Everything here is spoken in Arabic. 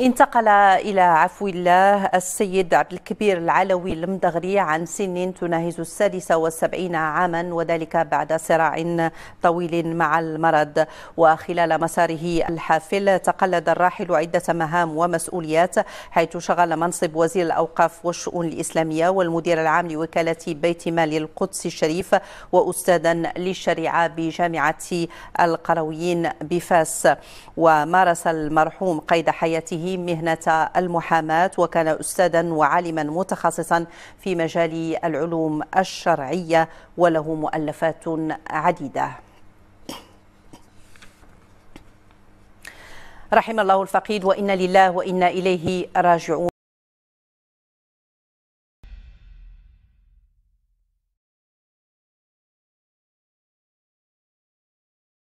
انتقل إلى عفو الله السيد عبد الكبير العلوي المدغري عن سن تناهز السادسة والسبعين عاما وذلك بعد صراع طويل مع المرض وخلال مساره الحافل تقلد الراحل عدة مهام ومسؤوليات حيث شغل منصب وزير الأوقاف والشؤون الإسلامية والمدير العام لوكالة بيت مال القدس الشريف وأستاذا للشريعة بجامعة القرويين بفاس ومارس المرحوم قيد حياته بنيته مهنة المحاماة وكان أستاذا وعالما متخصصا في مجال العلوم الشرعية وله مؤلفات عديدة رحم الله الفقيد وإنا لله وإنا إليه راجعون